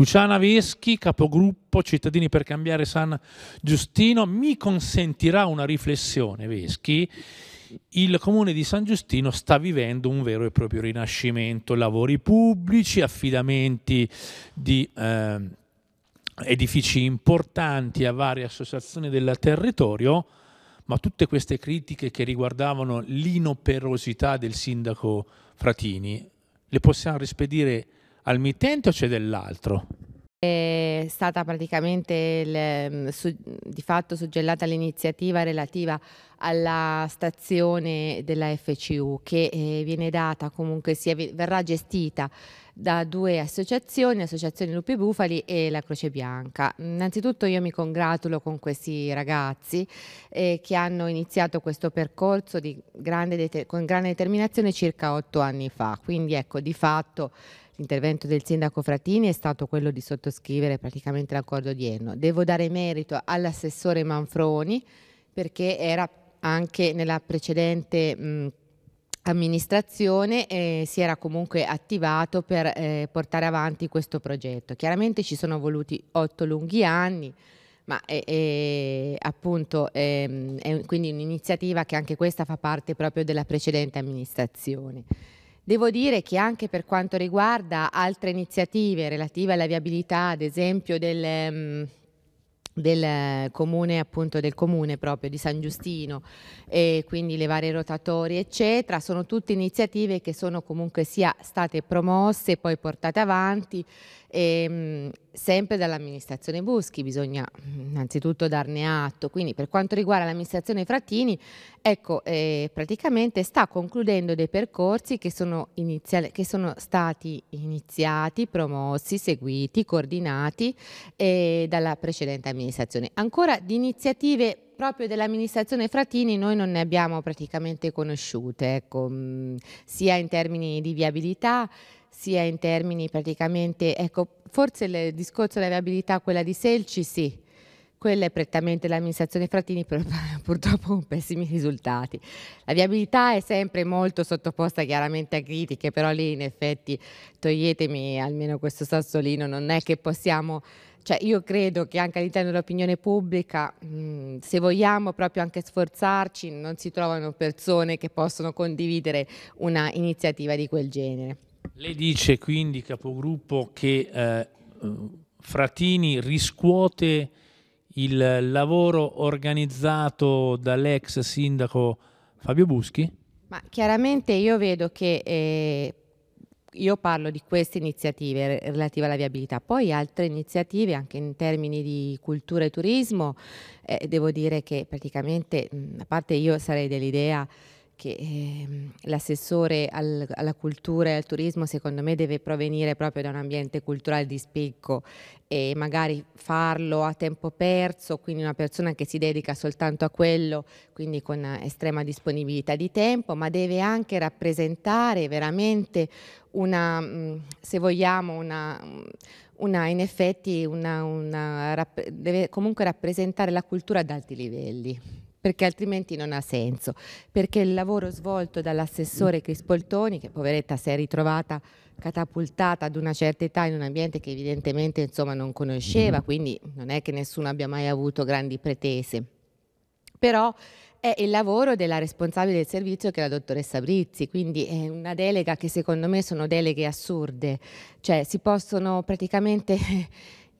Luciana Veschi, capogruppo Cittadini per Cambiare San Giustino, mi consentirà una riflessione, Veschi. Il comune di San Giustino sta vivendo un vero e proprio rinascimento, lavori pubblici, affidamenti di eh, edifici importanti a varie associazioni del territorio, ma tutte queste critiche che riguardavano l'inoperosità del sindaco Fratini le possiamo rispedire al mittente o c'è dell'altro? È stata praticamente il, mm, su, di fatto suggellata l'iniziativa relativa alla stazione della FCU che eh, viene data comunque sia, verrà gestita da due associazioni, Associazione Lupi Bufali e la Croce Bianca. Innanzitutto io mi congratulo con questi ragazzi eh, che hanno iniziato questo percorso grande con grande determinazione circa otto anni fa, quindi ecco di fatto L'intervento del sindaco Fratini è stato quello di sottoscrivere praticamente l'accordo odierno. Devo dare merito all'assessore Manfroni perché era anche nella precedente mh, amministrazione e si era comunque attivato per eh, portare avanti questo progetto. Chiaramente ci sono voluti otto lunghi anni, ma è, è, appunto ehm, è, è quindi un'iniziativa che anche questa fa parte proprio della precedente amministrazione. Devo dire che anche per quanto riguarda altre iniziative relative alla viabilità, ad esempio del, mm, del comune, appunto del comune proprio di San Giustino e quindi le varie rotatorie eccetera, sono tutte iniziative che sono comunque sia state promosse e poi portate avanti e, ehm, sempre dall'amministrazione Buschi, bisogna mm, innanzitutto darne atto, quindi per quanto riguarda l'amministrazione Frattini, ecco eh, praticamente sta concludendo dei percorsi che sono, che sono stati iniziati, promossi, seguiti, coordinati eh, dalla precedente amministrazione amministrazione. Ancora di iniziative proprio dell'amministrazione Fratini noi non ne abbiamo praticamente conosciute, ecco, mm, sia in termini di viabilità, sia in termini praticamente, ecco, forse il discorso della viabilità, quella di Selci sì, quella è prettamente l'amministrazione Frattini, però purtroppo con pessimi risultati. La viabilità è sempre molto sottoposta chiaramente a critiche, però lì in effetti toglietemi almeno questo sassolino, non è che possiamo cioè io credo che anche all'interno dell'opinione pubblica, se vogliamo proprio anche sforzarci, non si trovano persone che possono condividere una iniziativa di quel genere. Lei dice quindi, capogruppo, che eh, Fratini riscuote il lavoro organizzato dall'ex sindaco Fabio Buschi? Ma chiaramente io vedo che eh, io parlo di queste iniziative relative alla viabilità, poi altre iniziative anche in termini di cultura e turismo, eh, devo dire che praticamente, a parte io sarei dell'idea che ehm, l'assessore al, alla cultura e al turismo secondo me deve provenire proprio da un ambiente culturale di spicco e magari farlo a tempo perso, quindi una persona che si dedica soltanto a quello, quindi con estrema disponibilità di tempo, ma deve anche rappresentare veramente una, mm, se vogliamo, una, mm, una in effetti, una, una, deve comunque rappresentare la cultura ad alti livelli perché altrimenti non ha senso, perché il lavoro svolto dall'assessore Crispoltoni, che poveretta si è ritrovata catapultata ad una certa età in un ambiente che evidentemente insomma, non conosceva, mm-hmm. quindi non è che nessuno abbia mai avuto grandi pretese. Però è il lavoro della responsabile del servizio che è la dottoressa Brizzi, quindi è una delega che secondo me sono deleghe assurde, cioè si possono praticamente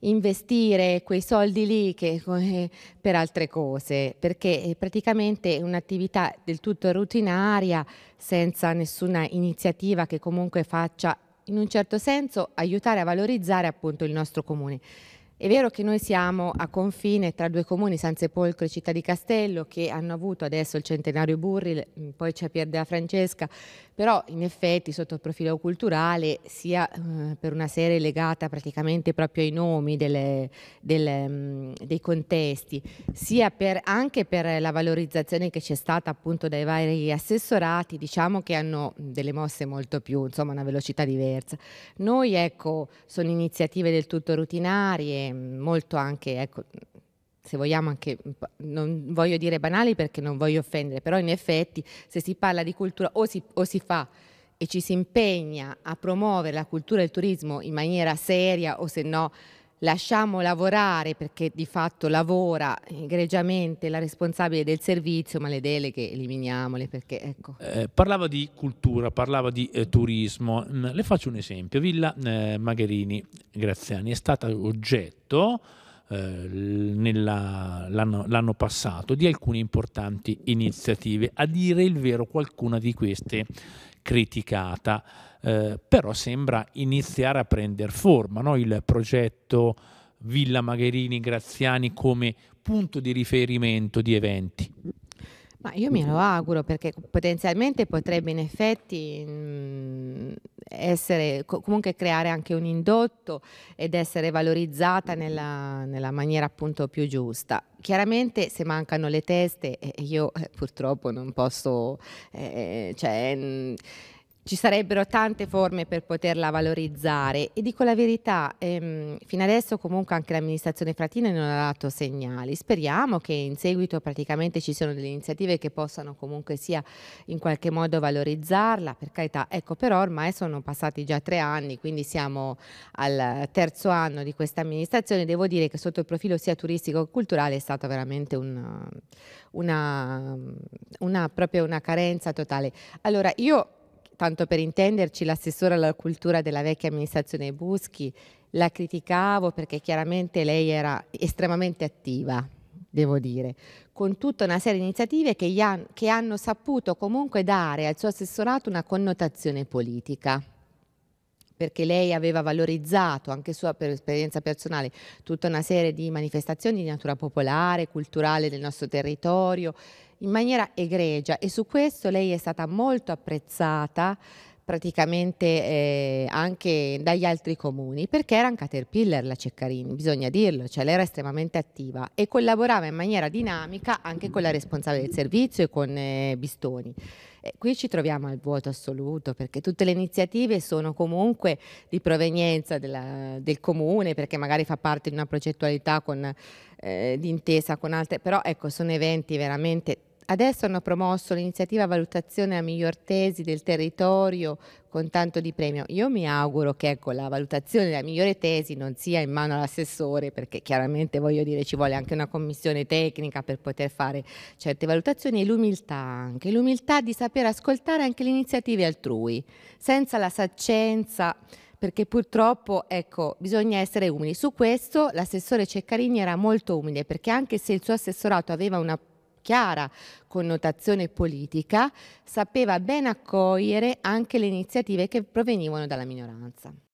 investire quei soldi lì che, eh, per altre cose, perché eh, praticamente è un'attività del tutto rutinaria, senza nessuna iniziativa che comunque faccia in un certo senso aiutare a valorizzare appunto il nostro comune. È vero che noi siamo a confine tra due comuni, San Sepolcro e Città di Castello, che hanno avuto adesso il centenario Burri, poi c'è Pier della Francesca, però in effetti sotto il profilo culturale, sia eh, per una serie legata praticamente proprio ai nomi delle, delle, mm, dei contesti, sia per, anche per la valorizzazione che c'è stata appunto dai vari assessorati, diciamo che hanno delle mosse molto più, insomma una velocità diversa. Noi ecco, sono iniziative del tutto rutinarie, molto anche ecco, se vogliamo anche, non voglio dire banali perché non voglio offendere, però in effetti se si parla di cultura o si, o si fa e ci si impegna a promuovere la cultura e il turismo in maniera seria o se no lasciamo lavorare perché di fatto lavora egregiamente la responsabile del servizio, ma le deleghe eliminiamole perché ecco. eh, parlava di cultura, parlava di eh, turismo. Mm, le faccio un esempio. Villa eh, Magherini Graziani è stata oggetto eh, nella, l'anno, l'anno, passato di alcune importanti iniziative. A dire il vero, qualcuna di queste criticata, eh, però sembra iniziare a prendere forma. No? Il progetto Villa Magherini Graziani come punto di riferimento di eventi. Ma io me lo auguro perché potenzialmente potrebbe in effetti mh, mm, essere, comunque creare anche un indotto ed essere valorizzata nella, nella maniera appunto più giusta chiaramente se mancano le teste, io eh, purtroppo non posso, eh, cioè, mm, ci sarebbero tante forme per poterla valorizzare e dico la verità, ehm, fino adesso comunque anche l'amministrazione Fratina non ha dato segnali. Speriamo che in seguito praticamente ci siano delle iniziative che possano comunque sia in qualche modo valorizzarla, per carità. Ecco, però ormai sono passati già tre anni, quindi siamo al terzo anno di questa amministrazione. Devo dire che sotto il profilo sia turistico che culturale è stata veramente una, una, una, proprio una carenza totale. Allora, io tanto per intenderci, l'assessore alla cultura della vecchia amministrazione Buschi, la criticavo perché chiaramente lei era estremamente attiva, devo dire, con tutta una serie di iniziative che, han, che hanno saputo comunque dare al suo assessorato una connotazione politica perché lei aveva valorizzato anche sua per esperienza personale tutta una serie di manifestazioni di natura popolare, culturale del nostro territorio, in maniera egregia e su questo lei è stata molto apprezzata praticamente eh, anche dagli altri comuni, perché era un caterpillar la Ceccarini, bisogna dirlo, cioè lei era estremamente attiva e collaborava in maniera dinamica anche con la responsabile del servizio e con eh, Bistoni. E eh, qui ci troviamo al vuoto assoluto perché tutte le iniziative sono comunque di provenienza della, del comune, perché magari fa parte di una progettualità con, eh, d'intesa con altre, però ecco sono eventi veramente Adesso hanno promosso l'iniziativa valutazione a miglior tesi del territorio con tanto di premio. Io mi auguro che ecco, la valutazione della migliore tesi non sia in mano all'assessore, perché chiaramente voglio dire ci vuole anche una commissione tecnica per poter fare certe valutazioni e l'umiltà anche, l'umiltà di saper ascoltare anche le iniziative altrui, senza la saccenza perché purtroppo ecco, bisogna essere umili. Su questo l'assessore Ceccarini era molto umile perché anche se il suo assessorato aveva una chiara connotazione politica, sapeva ben accogliere anche le iniziative che provenivano dalla minoranza.